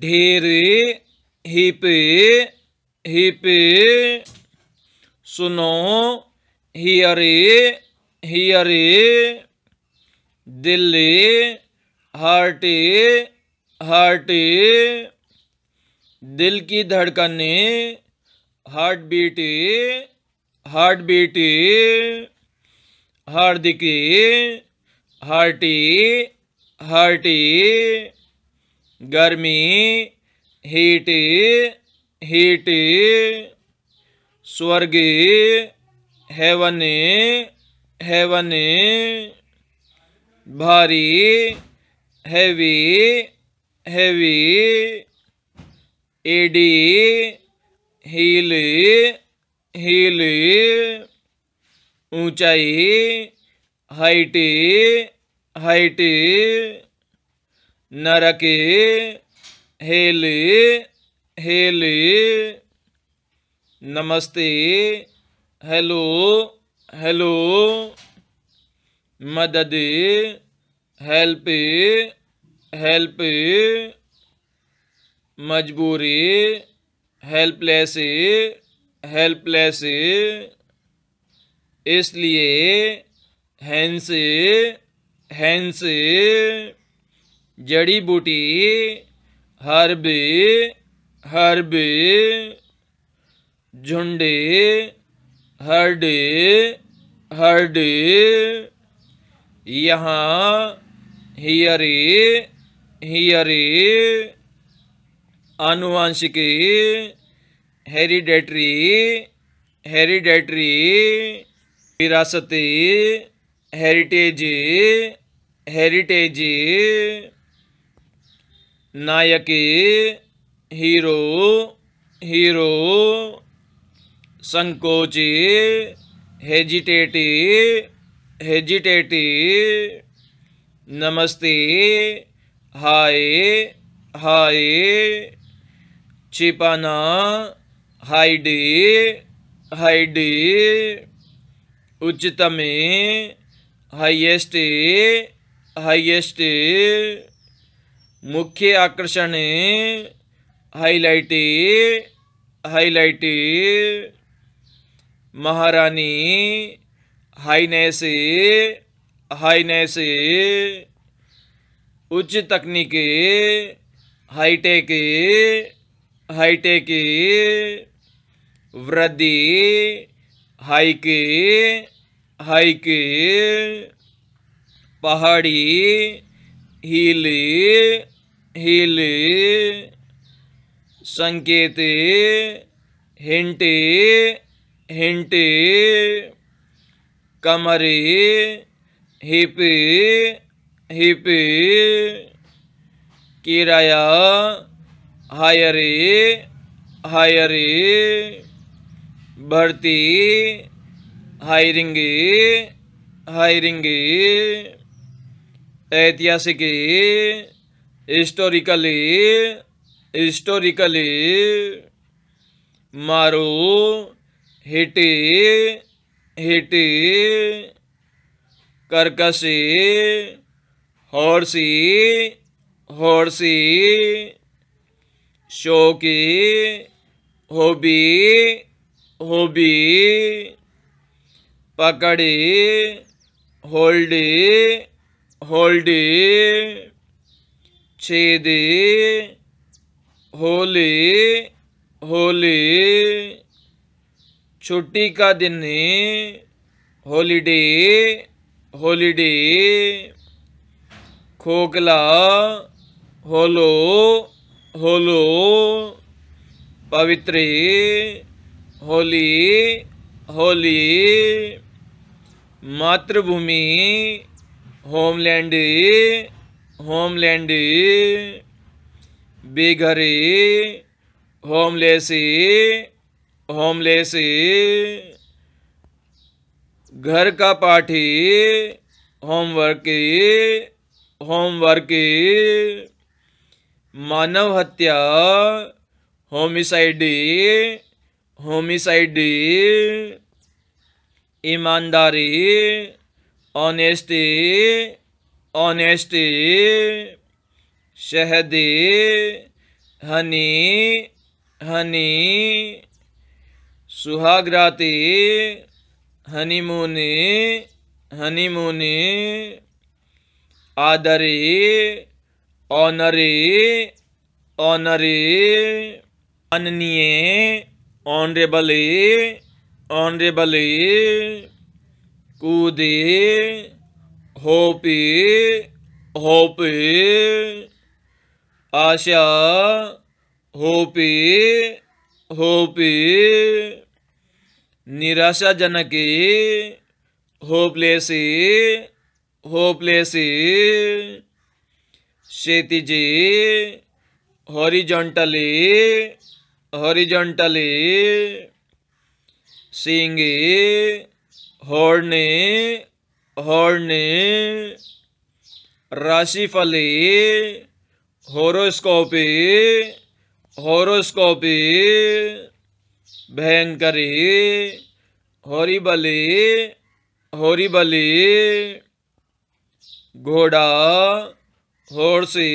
ढेरे हिपे हिपे सुनो हियरे हियरे दिल्ली हार्टे हार्टे दिल की धड़कने हार्ट बीटे हार्ट बीटे हार्दिके हार्टी हार्टी गर्मी हेटे हीट स्वर्गे हेवने हेवने भारी हैवी हैवी एडी हीले हीले ऊंचाई हाइटे हाइटे नरके हेले हेले नमस्ते हेलो हेलो मदद हेल्प हेल्प मजबूरी हेल्पलेस हेल्पलेस इसलिए हैंसे हैंसे जड़ी बूटी हर्ब हर्ब झुंडे हर्ड हर्ड यहाँ हियरे हियरे आनुवंशिक हेरिडेटरी हेरिडेटरी विरासती हेरिटेज हेरिटेज नायके हीरो हीरो संकोचे हेजिटेटी हेजिटेटी नमस्ते हाय हाय छिपाना हाइडी हाइडी उच्चतमे हाइएस्ट हाइएस्ट मुख्य आकर्षण हाईलाइटे हाईलाइटे महारानी हाईनेस हाईनेस उच्च तकनीक हाईटेक हाईटेक वृद्धि हाइक हाइक पहाड़ी हिल हिले संकेते हिंटे हिंटे कमरे हिपे हिपे किराया हायरे हायरे भर्ती हायरिंगे हायरिंगे ऐतिहासिक हिस्टोरिकली हिस्टोरिकली मारो हिटे हिटे करकसे हॉर्सी हॉर्सी शोकी होबी होबी पकड़ी होल्डी होल्डी छेदे होले होले छुट्टी का दिन होलीडे होलीडे खोखला होलो होलो पवित्र होली होली मातृभूमि होमलैंड होमलैंड बेघरी होमलेस होमलेस घर का पाठी होमवर्क होमवर्क मानव हत्या होमिसाइड होमिसाइड ईमानदारी ऑनेस्टी ऑनेस्टी शहदी हनी हनी सुहाग्राती हनीमूनी हनीमूनी आदरी ऑनरी ऑनरी अननीय ऑनरेबली ऑनरेबली कूदी होपी होपी आशा होपी होपी निराशाजनकी होपलेसी होपलेसी शेतीजी हॉरिजॉन्टली हॉरिजॉन्टली सिंगी हॉर्नी हॉर्ने राशिफली होरोस्कोपी होरोस्कोपी भयंकरी होरीबली होरीबली घोड़ा होरसी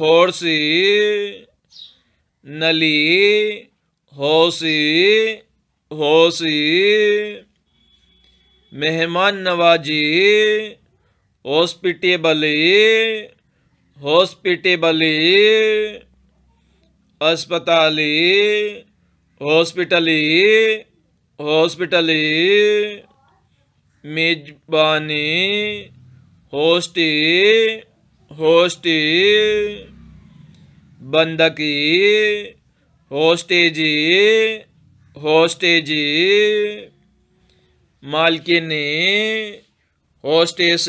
होरसी नली होसी होसी मेहमान नवाजी हॉस्पिटेबली हॉस्पिटेबली अस्पताली हॉस्पिटली हॉस्पिटली मेजबानी होस्टी होस्टी बंदकी होस्टेजी होस्टेजी मालकिन होस्टेस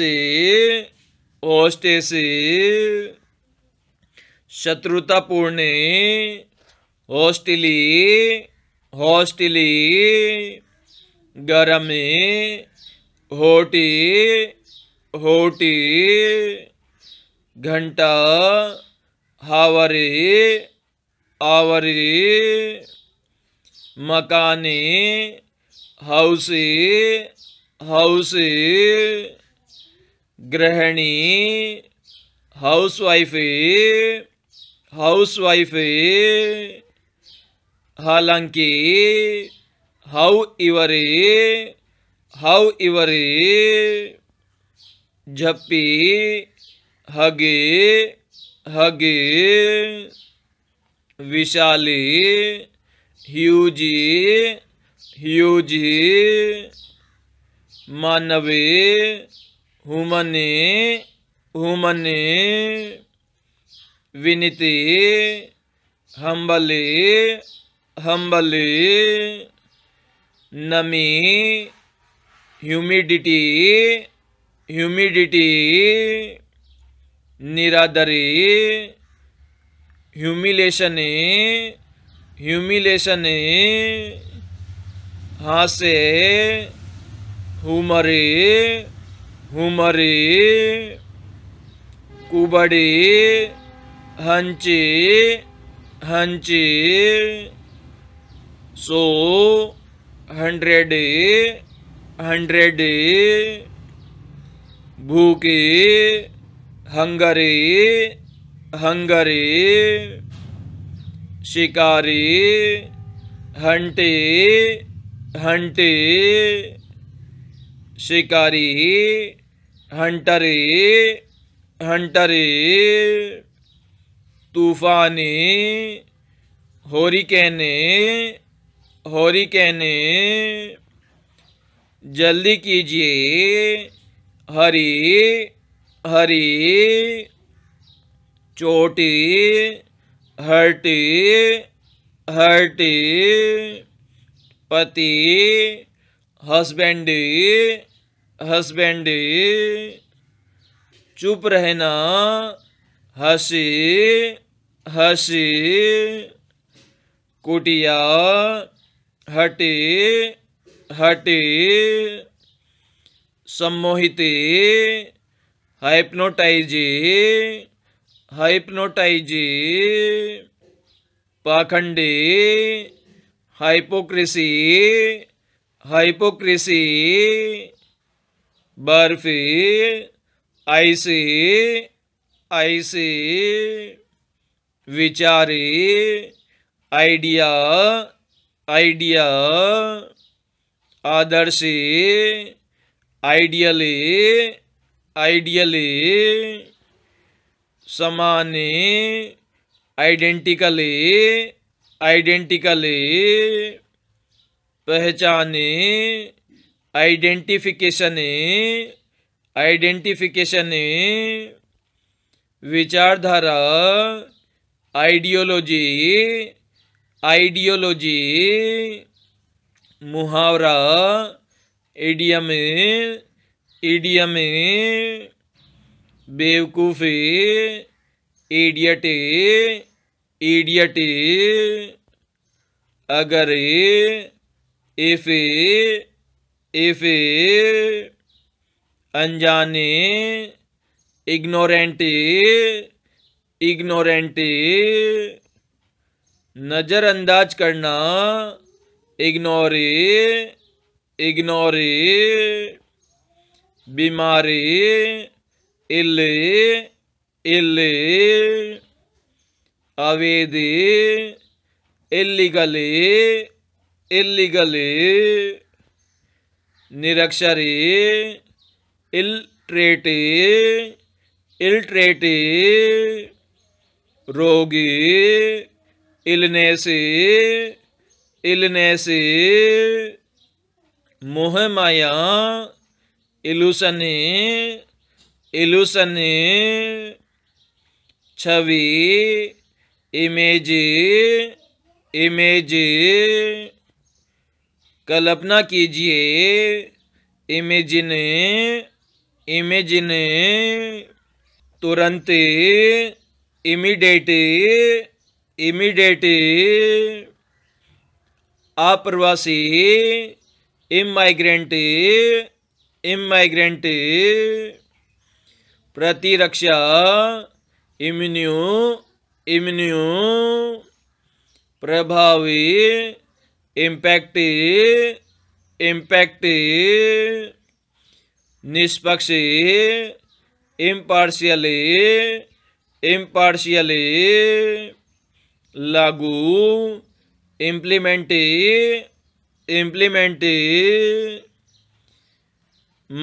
होस्टेस शत्रुतापूर्ण होस्टिली होस्टली गरम होटी होटी घंटा हावरी आवरी मकानी हौसी हौसी गृहिणी हाउस वाइफी हालांकि हाउ इवरी हाउ इवरी झप्पी हगे हगे विशाली ह्यूजी युजि मानवे हुमने हुमने विनीति हम्बले हम्बले नमी ह्यूमिडिटी ह्यूमिडिटी निरादरे ह्यूमिलेशन ह्यूमिलेशन हासे हुमरे हुमरे कुबड़े हंचे हंचे सो हंड्रेड हंड्रेड भूखे हंगरे हंगरे शिकारी हंटे हंटी शिकारी हंटरी हंटरी तूफानी होरी कहने जल्दी कीजिए हरी हरी चोटी हटी हर्टी पति हस्बैंडी हस्बैंडी चुप रहना हसी हसी कुटिया हटी हटी सम्मोहिती हाइप्नोटाइजी हाइप्नोटाइजी पाखंडी हाइपोक्रेसी हाइपोक्रेसी बर्फी आईसी आईसी विचारी आइडिया आइडिया आदर्शी आइडियली आइडियली समानी आइडेंटिकली आइडेंटिकली पहचाने आइडेंटिफिकेशन आइडेंटिफिकेशन विचारधारा आइडियोलॉजी आइडियोलॉजी मुहावरा इडियम इडियम बेवकूफ़ी idiot idiot agar if if अनजाने इग्नोरेंट इग्नोरेंट नज़रअंदाज करना इग्नोरे इग्नोरे बीमारी इले इले Avedi, illegally, illegally, निरक्षरी इल्ट्रेटी इल्ट्रेटी रोगी इलनेसी इलनेसी मोहमाया इलूसनी इलूसनी छवि इमेज इमेज कल्पना कीजिए इमेजिन इमेजिन तुरंत इमीडिएट इमीडिएट अप्रवासी इमाइग्रेंट इमाइग्रेंट प्रतिरक्षा इम्यूनियो इम्यू प्रभावी इम्पैक्टी इम्पैक्टी निष्पक्षी इम्पार्शियली इम्पार्शियली लागू इम्प्लीमेंटी इम्प्लीमेंटी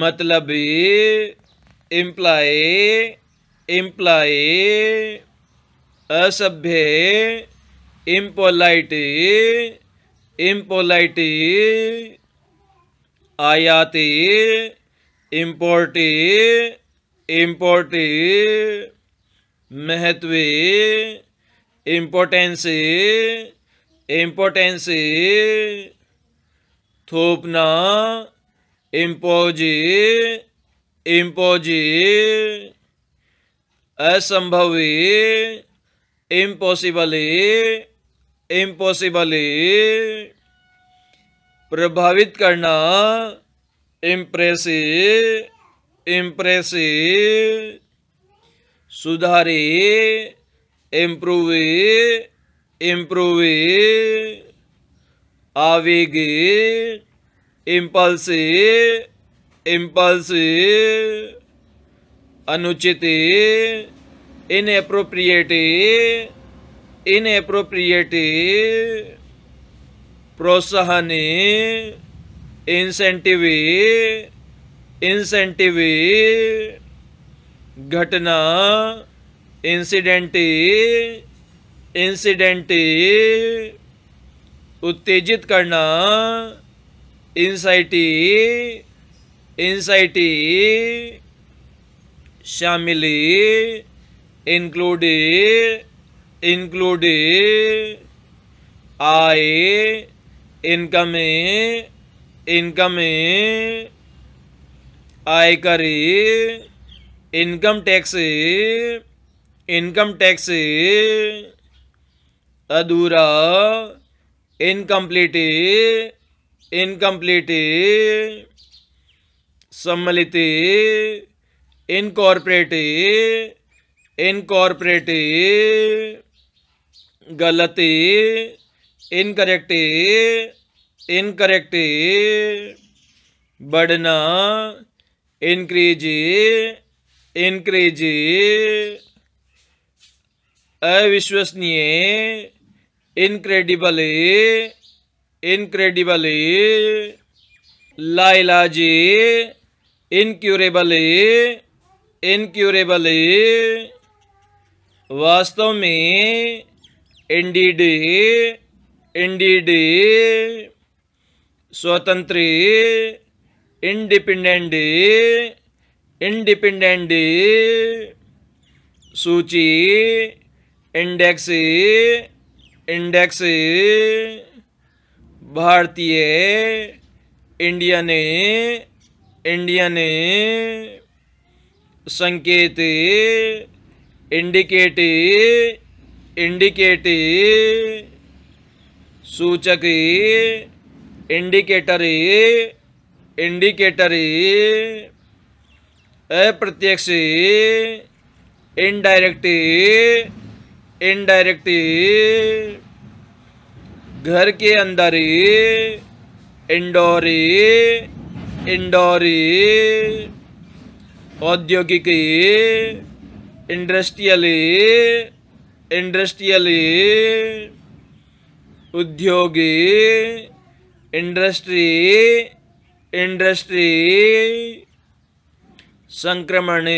मतलबी इम्प्लाई इम्प्लाई असभ्य इम्पोलाइट इम्पोलाइट आयाति इम्पोर्टी इम्पोर्टी महत्व इम्पोर्टेंसी इम्पोर्टेंसी थोपना इम्पोजी इम्पोजी असंभवी इम्पॉसिबली इम्पॉसिबली प्रभावित करना इम्प्रेसिव इम्प्रेसिव सुधारी इम्प्रूव इम्प्रूव आवेगी इम्पल्सिव इम्पल्सिव अनुचित इन inappropriate प्रोत्साहन इंसेंटिव इंसेंटिव घटना इंसिडेंट इंसिडेंट उत्तेजित करना इंसाइटी इंसाइटी शामिली including including आय इनकम इनकम आयकर इनकम टैक्स इनकम टैक्स अधूरा इनकम्प्लीट इनकम्प्लीट सम्मिलित इनकॉर्पोरेट इनकॉर्पोरेटिव गलती इनकरेक्टिव इनकरेक्टिव बढ़ना इंक्रीज इंक्रीज अविश्वसनीय इनक्रेडिबल इनक्रेडिबल लाइलाजी इनक्यूरेबल इनक्यूरेबल वास्तव में इंडीड इंडीड स्वतंत्र इंडिपेंडेंट इंडिपेंडेंट सूची इंडेक्स इंडेक्स भारतीय इंडियन इंडियन संकेत इंडिकेटिव इंडिकेटिव सूचक इंडिकेटरी इंडिकेटरी अप्रत्यक्ष इनडायरेक्ट इनडायरेक्ट घर के अंदर इंडोरी इंडोरी औद्योगिक इंडस्ट्रियली इंडस्ट्रियली उद्योगी इंडस्ट्री इंडस्ट्री संक्रमणी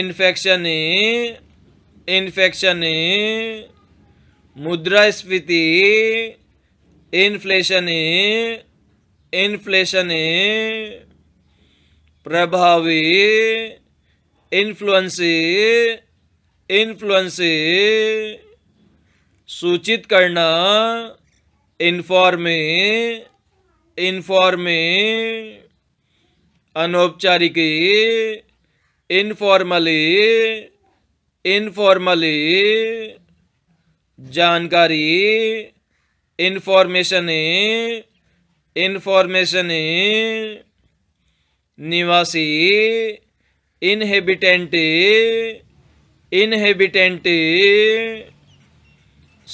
इन्फेक्शनी इन्फेक्शनी मुद्रास्फीति इन्फ्लेशनी इन्फ्लेशनी प्रभावी इन्फ्लुएंसी इन्फ्लुएंसी सूचित करना इन्फॉर्मे इन्फॉर्मे अनौपचारिक इनफॉर्मली इनफॉर्मली जानकारी इन्फॉर्मेशन इन्फॉर्मेशन निवासी इनहेबिटेंट इनहेबिटेंट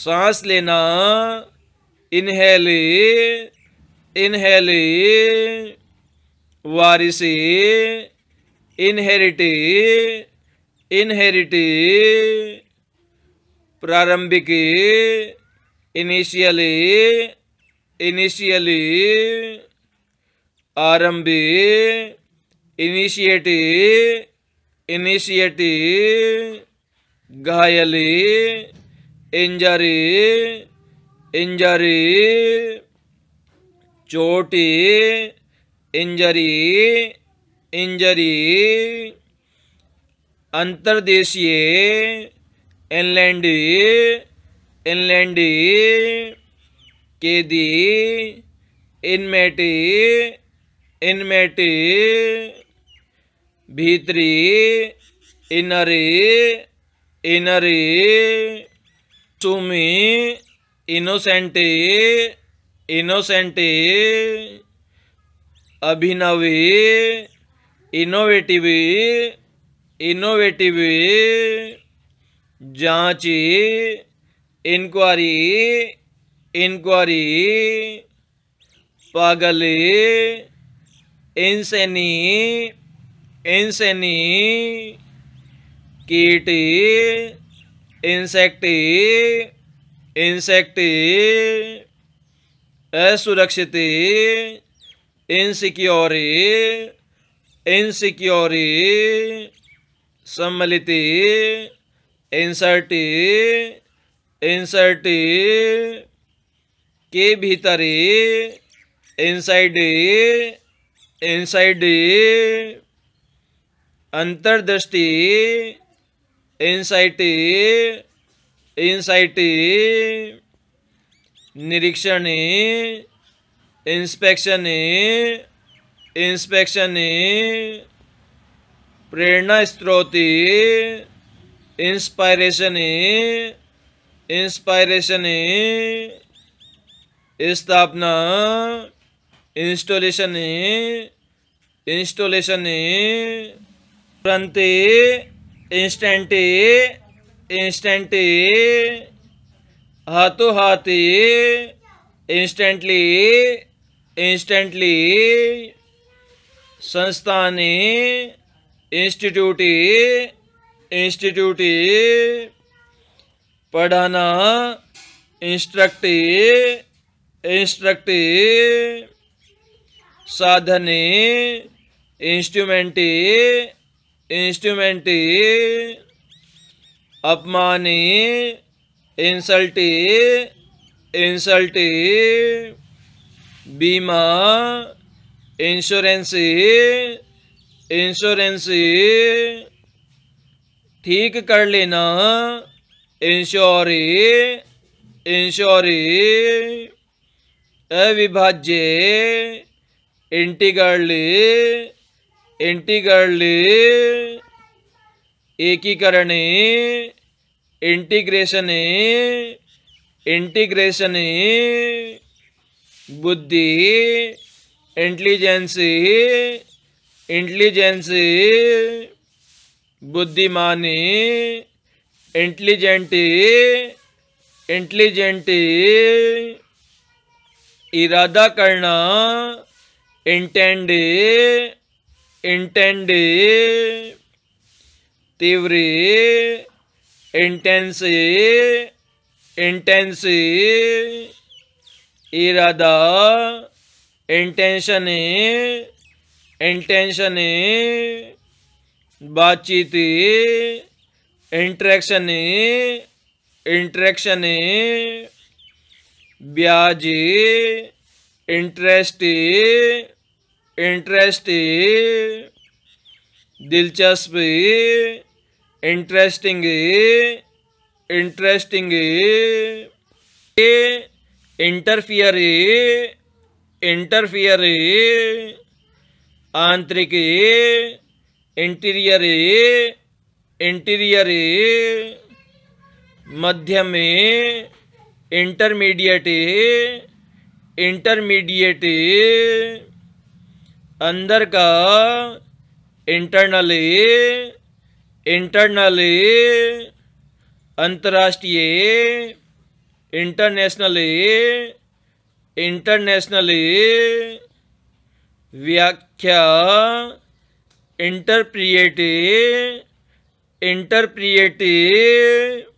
सांस लेना इनहेल इनहेल वारिस इनहेरिट इनहेरिट प्रारंभिक इनिशियल इनिशियल आरंभी इनिशिएटिव इनिशिएटिव घायली इंजरी इंजरी चोटी इंजरी इंजरी अंतर्देशीय इनलैंडी इनलैंडी केदी इनमेटी इनमेटी भीतरी इनरी इनरी तुमी इनोसेंटी इनोसेंटी अभिनवी इनोवेटिव इनोवेटिव जांची इंक्वायरी इंक्वायरी पागल इंसनी इंसनी कीट इंसेक्ट इंसेक्ट असुरक्षित इनसिक्योर इनसिक्योर सम्मिलित इंसर्ट इंसर्ट के भीतर इनसाइड इनसाइड अंतर्दृष्टि इनसाइटी इनसाइटी निरीक्षण इंस्पेक्शन इंस्पेक्शन प्रेरणा स्त्रोति इंस्पायरेशन इंस्पायरेशन स्थापना इंस्टॉलेशन इंस्टॉलेशन तुरंत इंस्टेंट इंस्टेंट हाथो हाथ इंस्टेंटली इंस्टेंटली संस्थाने इंस्टीट्यूटे इंस्टीट्यूटे पढ़ाना इंस्ट्रक्ट इंस्ट्रक्ट साधने इंस्ट्रूमेंटे इंस्ट्रूमेंट अपमानी इंसल्टी इंसल्टी बीमा इंश्योरेंसी इंश्योरेंसी ठीक कर लेना इंश्योरी इंश्योरी अविभाज्य इंटीगरली इंटीग्रल एकीकरण इंटीग्रेशन इंटीग्रेशन बुद्धि इंटेलिजेंस इंटेलिजेंस बुद्धिमानी इंटेलिजेंट इंटेलिजेंट इरादा करना इंटेंड इंटेंडे तीव्रे इंटेंसे इंटेंसे इरादा इंटेंशन इंटेंशन बातचीत इंट्रैक्शन इंट्रैक्शन ब्याज इंटरेस्ट इंटरेस्टिंग दिलचस्प इंटरेस्टिंग इंटरेस्टिंग इंटरफियर इंटरफियर आंतरिक इंटीरियर इंटीरियर मध्य में इंटरमीडिएट इंटरमीडिएट अंदर का इंटरनली इंटरनली अंतर्राष्ट्रीय इंटरनेशनली इंटरनेशनली व्याख्या इंटरप्रिएटिव इंटरप्रिएटिव